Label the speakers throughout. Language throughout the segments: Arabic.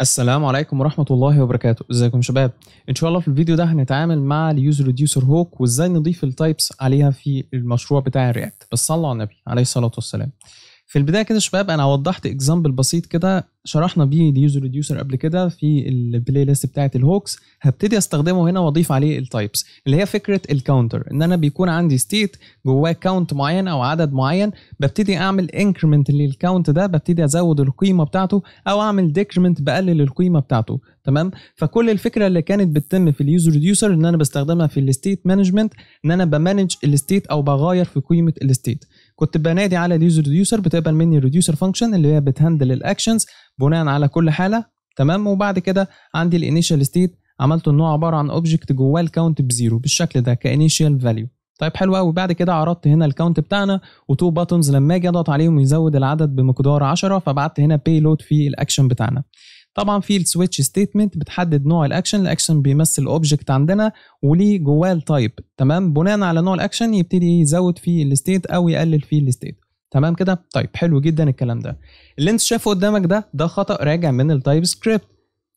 Speaker 1: السلام عليكم ورحمة الله وبركاته ازيكم شباب ان شاء الله في الفيديو ده هنتعامل مع اليوزر ريديوسر هوك وازاي نضيف التايبس عليها في المشروع بتاع الرياكت بس صلوا على النبي عليه الصلاة والسلام في البدايه كده شباب انا وضحت اكزامبل بسيط كده شرحنا بيه اليوزر ريديوسر قبل كده في البلاي ليست بتاعه الهوكس هبتدي استخدمه هنا واضيف عليه التايبس اللي هي فكره الكاونتر ان انا بيكون عندي ستيت جواه كاونت معين او عدد معين ببتدي اعمل انكريمنت للكاونت ده ببتدي ازود القيمه بتاعته او اعمل ديكريمنت بقلل القيمه بتاعته تمام فكل الفكره اللي كانت بتتم في اليوزر ريديوسر ان انا بستخدمها في الستيت مانجمنت ان انا بمانج الستيت او بغير في قيمه الستيت كنت بنادي على اليوزر ريديوسر بتقبل مني الريديوسر فانكشن اللي هي بتهندل الاكشنز بناء على كل حاله تمام وبعد كده عندي الانيشال ستيت عملته ان هو عباره عن اوبجكت جواه الكاونت بزيرو بالشكل ده كانيشال فاليو طيب حلو قوي بعد كده عرضت هنا الكاونت بتاعنا وتو باتونز لما اجي اضغط عليهم يزود العدد بمقدار 10 فبعت هنا بيلود في الاكشن بتاعنا طبعا في السويتش ستيتمنت بتحدد نوع الاكشن الاكشن بيمثل اوبجكت عندنا وليه جواه تايب تمام بناء على نوع الاكشن يبتدي يزود فيه الستيت او يقلل فيه الستيت تمام كده طيب حلو جدا الكلام ده اللي انت شايفه قدامك ده ده خطا راجع من التايب سكريبت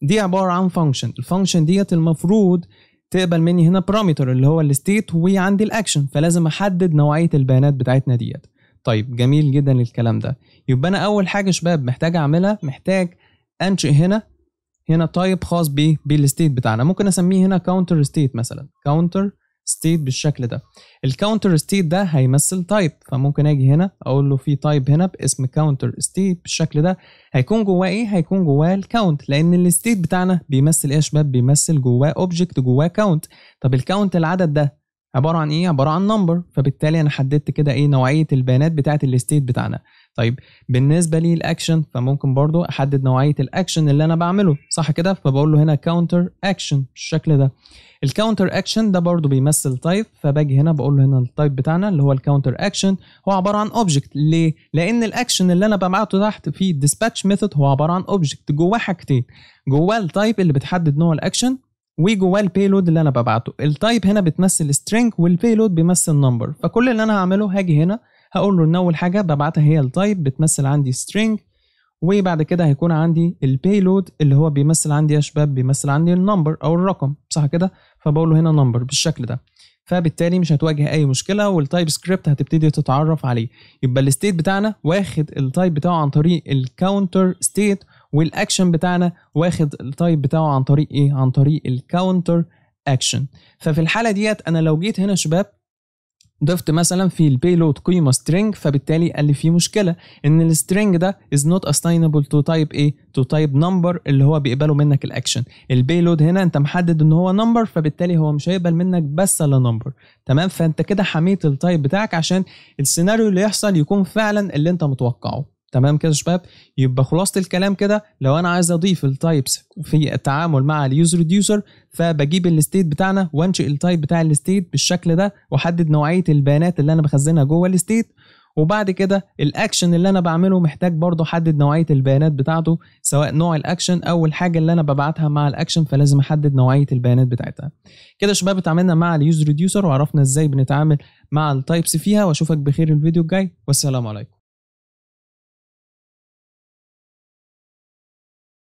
Speaker 1: دي عباره عن فانكشن الفانكشن ديت المفروض تقبل مني هنا بارامتر اللي هو الستيت وعندي الاكشن فلازم احدد نوعيه البيانات بتاعتنا ديت طيب جميل جدا الكلام ده يبقى انا اول حاجه شباب محتاج اعملها محتاج انشئ هنا هنا تايب خاص بالستيت بتاعنا ممكن اسميه هنا كاونتر ستيت مثلا كاونتر ستيت بالشكل ده الكاونتر ستيت ده هيمثل تايب فممكن اجي هنا اقول له في تايب هنا باسم كاونتر ستيت بالشكل ده هيكون جواه ايه هيكون جواه الكاونت لان الستيت بتاعنا بيمثل ايه يا شباب بيمثل جواه اوبجكت جواه كاونت طب الكاونت العدد ده عباره عن ايه عباره عن نمبر فبالتالي انا حددت كده ايه نوعيه البيانات بتاعه الستيت بتاعنا طيب بالنسبه لي الاكشن فممكن برضو احدد نوعيه الاكشن اللي انا بعمله صح كده فبقول له هنا كاونتر اكشن بالشكل ده الكاونتر اكشن ده برضو بيمثل تايب فباجي هنا بقول له هنا التايب بتاعنا اللي هو الكاونتر اكشن هو عباره عن اوبجكت ليه لان الاكشن اللي انا ببعته تحت في الديسباتش ميثود هو عباره عن اوبجكت جواه حاجتين جواه التايب اللي بتحدد نوع الاكشن وجواه البيلود اللي انا ببعته التايب هنا بتمثل سترينج والبيلود بيمثل نمبر فكل اللي انا هعمله هاجي هنا هقول له ان اول حاجه ببعتها هي التايب بتمثل عندي string وبعد كده هيكون عندي البيلود اللي هو بيمثل عندي يا شباب بيمثل عندي النمبر او الرقم صح كده فبقول له هنا نمبر بالشكل ده فبالتالي مش هتواجه اي مشكله والتايب سكريبت هتبتدي تتعرف عليه يبقى الستيت بتاعنا واخد التايب بتاعه عن طريق الكاونتر ستيت والاكشن بتاعنا واخد التايب بتاعه عن طريق ايه عن طريق الكاونتر اكشن ففي الحاله ديت انا لو جيت هنا شباب ضفت مثلا في البيلود قيمه string فبالتالي قال لي في مشكله ان السترنج ده is not assignable to type ايه to type number اللي هو بيقبله منك الاكشن البيلود هنا انت محدد ان هو number فبالتالي هو مش هيقبل منك بس الا number تمام فانت كده حميت التايب بتاعك عشان السيناريو اللي يحصل يكون فعلا اللي انت متوقعه تمام كده يا شباب يبقى خلاصه الكلام كده لو انا عايز اضيف التايبس في التعامل مع اليوزر ريديوسر فبجيب الستيت بتاعنا وانشئ التايب بتاع الستيت بالشكل ده واحدد نوعيه البيانات اللي انا بخزنها جوه الستيت وبعد كده الاكشن اللي انا بعمله محتاج برضه احدد نوعيه البيانات بتاعته سواء نوع الاكشن او الحاجه اللي انا ببعتها مع الاكشن فلازم احدد نوعيه البيانات بتاعتها كده يا شباب اتعاملنا مع اليوزر ريديوسر وعرفنا ازاي بنتعامل مع التايبس فيها واشوفك بخير الفيديو الجاي والسلام عليكم